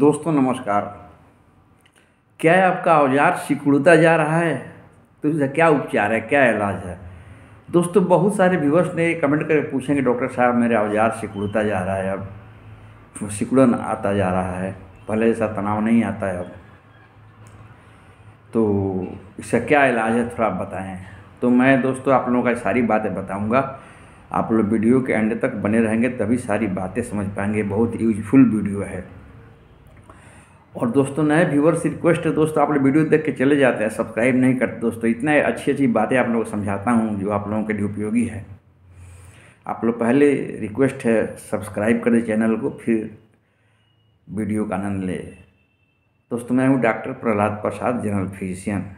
दोस्तों नमस्कार क्या आपका औजार सिकुड़ता जा रहा है तो इसका क्या उपचार है क्या इलाज है दोस्तों बहुत सारे व्यूवर्स ने कमेंट करके पूछेंगे डॉक्टर साहब मेरे औजार सिकुड़ता जा रहा है अब सिकुड़न आता जा रहा है पहले जैसा तनाव नहीं आता है अब तो इसका क्या इलाज है थोड़ा आप बताएं तो मैं दोस्तों आप लोगों का सारी बातें बताऊँगा आप लोग वीडियो के एंड तक बने रहेंगे तभी सारी बातें समझ पाएंगे बहुत यूजफुल वीडियो है और दोस्तों नए व्यूवर्स रिक्वेस्ट है दोस्तों आप लोग वीडियो देख के चले जाते हैं सब्सक्राइब नहीं करते दोस्तों इतना अच्छी अच्छी बातें आप लोग को समझाता हूँ जो आप लोगों के लिए उपयोगी है आप लोग पहले रिक्वेस्ट है सब्सक्राइब करें चैनल को फिर वीडियो का आनंद ले दोस्तों मैं हूँ doctor Prahlad Prasad general physician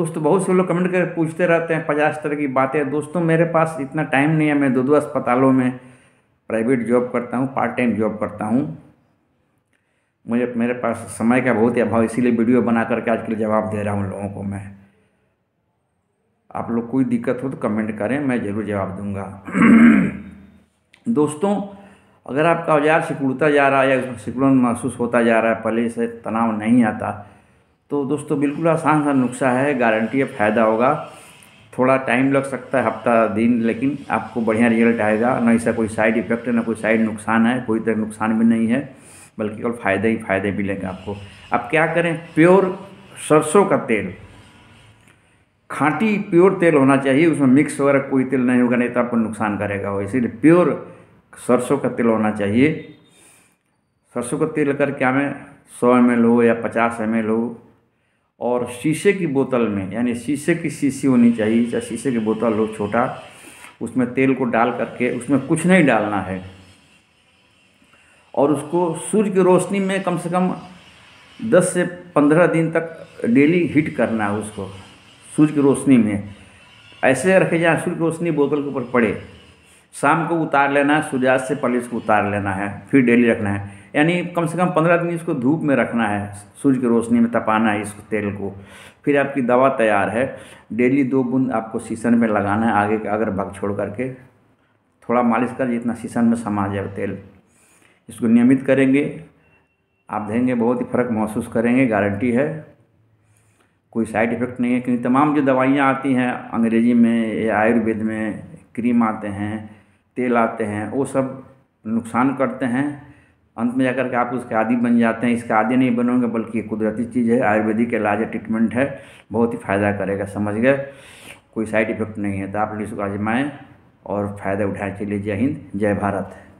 दोस्तों बहुत से लोग कमेंट कर पूछते रहते हैं पचास तरह की बातें दोस्तों मेरे पास इतना टाइम नहीं है मैं दो दो अस्पतालों में प्राइवेट जॉब करता हूँ पार्ट टाइम जॉब करता हूँ मुझे मेरे पास समय का बहुत ही अभाव इसीलिए वीडियो बना करके आज के लिए जवाब दे रहा हूँ लोगों को मैं आप लोग कोई दिक्कत हो तो कमेंट करें मैं ज़रूर जवाब दूंगा दोस्तों अगर आपका औजार सिकुड़ता जा रहा है या सिकुड़न महसूस होता जा रहा है पहले से तनाव नहीं आता तो दोस्तों बिल्कुल आसान सा नुस्खा है गारंटी है फ़ायदा होगा थोड़ा टाइम लग सकता है हफ्ता दिन लेकिन आपको बढ़िया रिजल्ट आएगा ना इसका कोई साइड इफेक्ट है ना कोई साइड नुकसान है कोई तरह नुकसान भी नहीं है बल्कि केवल फ़ायदे ही फ़ायदे मिलेंगे आपको अब क्या करें प्योर सरसों का तेल खांटी प्योर तेल होना चाहिए उसमें मिक्स वगैरह कोई तेल नहीं होगा नहीं तो आपको नुकसान करेगा वो इसीलिए प्योर सरसों का तेल होना चाहिए सरसों का तेल कर क्या मैं सौ एम एल हो या पचास एम एल हो और शीशे की बोतल में यानी शीशे की शीशी होनी चाहिए चाहे शीशे की बोतल हो छोटा उसमें तेल को डाल करके उसमें कुछ नहीं डालना है और उसको सूर्य की रोशनी में कम से कम 10 से 15 दिन तक डेली हीट करना है उसको सूर्य की रोशनी में ऐसे रखे जहाँ सूर्य की रोशनी बोतल के ऊपर पड़े शाम को उतार लेना है सूर्यास्त से पहले इसको उतार लेना है फिर डेली रखना है यानी कम से कम पंद्रह दिन इसको धूप में रखना है सूर्य की रोशनी में तपाना है इस तेल को फिर आपकी दवा तैयार है डेली दो बूंद आपको सीसन में लगाना है आगे अगर भग छोड़ करके थोड़ा मालिश कर जितना सीसन में समा जाए तेल इसको नियमित करेंगे आप देंगे बहुत ही फ़र्क महसूस करेंगे गारंटी है कोई साइड इफ़ेक्ट नहीं है क्योंकि तमाम जो दवाइयाँ आती हैं अंग्रेजी में या आयुर्वेद में क्रीम आते हैं तेल आते हैं वो सब नुकसान करते हैं अंत में जाकर के आप उसके आदि बन जाते हैं इसके आदि नहीं बनोगे बल्कि ये कुदरती चीज़ है आयुर्वेदिक इलाज है ट्रीटमेंट है बहुत ही फ़ायदा करेगा समझ गए कोई साइड इफ़ेक्ट नहीं है तो आप इसको आजमाएँ और फ़ायदा उठाएँ चलिए जय हिंद जय भारत